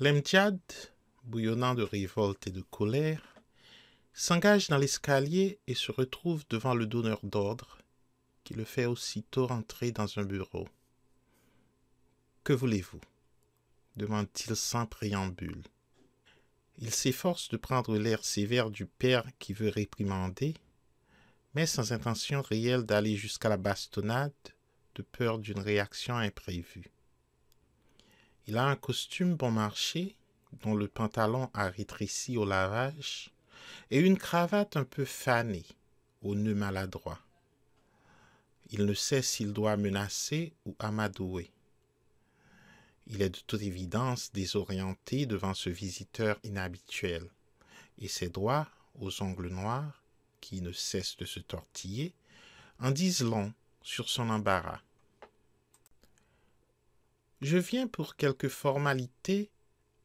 L'Emtiad, bouillonnant de révolte et de colère, s'engage dans l'escalier et se retrouve devant le donneur d'ordre, qui le fait aussitôt rentrer dans un bureau. Que voulez-vous demande-t-il sans préambule. Il s'efforce de prendre l'air sévère du père qui veut réprimander, mais sans intention réelle d'aller jusqu'à la bastonnade, de peur d'une réaction imprévue. Il a un costume bon marché, dont le pantalon a rétréci au lavage, et une cravate un peu fanée, au nœud maladroit. Il ne sait s'il doit menacer ou amadouer. Il est de toute évidence désorienté devant ce visiteur inhabituel, et ses doigts, aux ongles noirs, qui ne cessent de se tortiller, en disent long sur son embarras. Je viens pour quelques formalités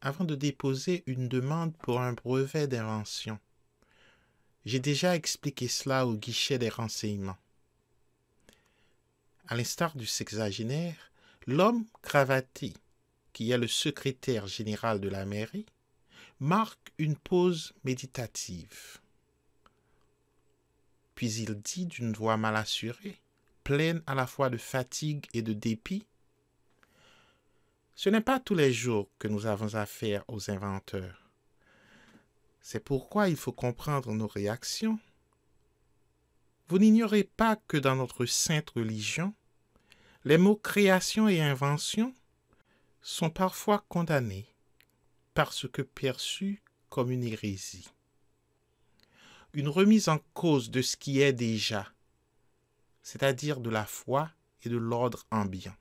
avant de déposer une demande pour un brevet d'invention. J'ai déjà expliqué cela au guichet des renseignements. À l'instar du sexagénaire, l'homme cravaté, qui est le secrétaire général de la mairie, marque une pause méditative. Puis il dit d'une voix mal assurée, pleine à la fois de fatigue et de dépit, Ce n'est pas tous les jours que nous avons affaire aux inventeurs. C'est pourquoi il faut comprendre nos réactions. Vous n'ignorez pas que dans notre sainte religion, les mots création et invention sont parfois condamnés parce que perçus comme une hérésie. Une remise en cause de ce qui est déjà, c'est-à-dire de la foi et de l'ordre ambiant.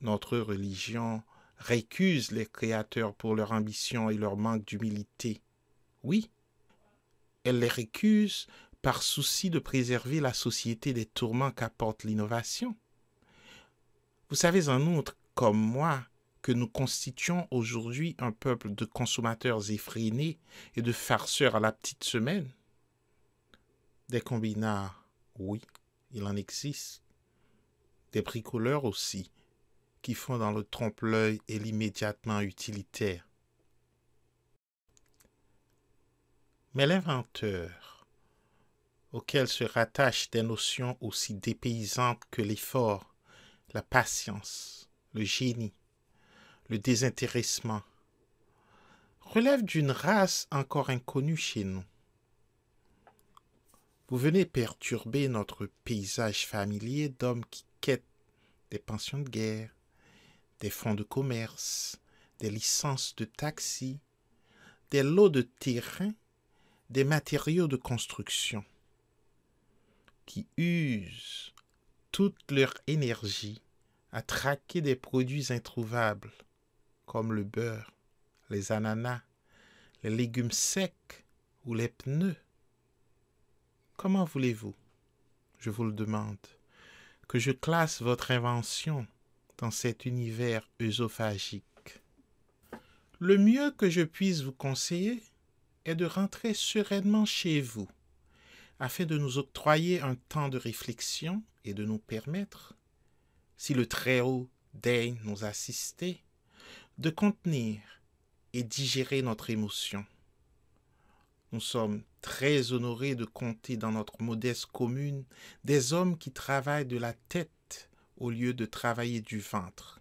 Notre religion récusent les créateurs pour leur ambition et leur manque d'humilité. Oui, elle les récuse par souci de préserver la société des tourments qu'apporte l'innovation. Vous savez en outre, comme moi, que nous constituons aujourd'hui un peuple de consommateurs effrénés et de farceurs à la petite semaine. Des combinards, oui, il en existe. Des bricoleurs aussi, qui font dans le trompe-l'œil et l'immédiatement utilitaire. Mais l'inventeur, auquel se rattachent des notions aussi dépaysantes que l'effort, la patience, le génie, le désintéressement, relève d'une race encore inconnue chez nous. Vous venez perturber notre paysage familier d'hommes qui quêtent des pensions de guerre, des fonds de commerce, des licences de taxi, des lots de terrain, des matériaux de construction qui usent toute leur énergie à traquer des produits introuvables comme le beurre, les ananas, les légumes secs ou les pneus. Comment voulez-vous, je vous le demande, que je classe votre invention dans cet univers œsophagique. Le mieux que je puisse vous conseiller est de rentrer sereinement chez vous, afin de nous octroyer un temps de réflexion et de nous permettre, si le Très-Haut daigne nous assister, de contenir et digérer notre émotion. Nous sommes très honorés de compter dans notre modeste commune des hommes qui travaillent de la tête au lieu de travailler du ventre.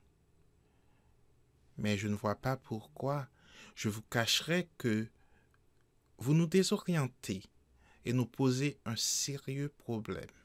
Mais je ne vois pas pourquoi je vous cacherai que vous nous désorientez et nous posez un sérieux problème.